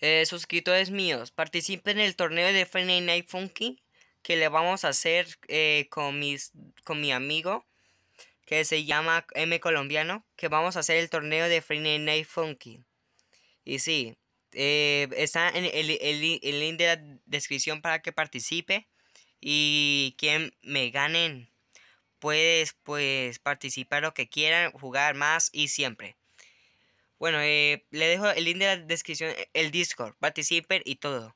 eh, suscriptores míos, participen en el torneo de Friday Night Funky que le vamos a hacer eh, con, mis, con mi amigo que se llama M Colombiano, que vamos a hacer el torneo de Friday Night Funky. Y sí, eh, está en el, el, link de la descripción para que participe y quien me ganen, puedes pues participar lo que quieran, jugar más y siempre. Bueno, eh, le dejo el link de la descripción, e, el Discord, participen y todo.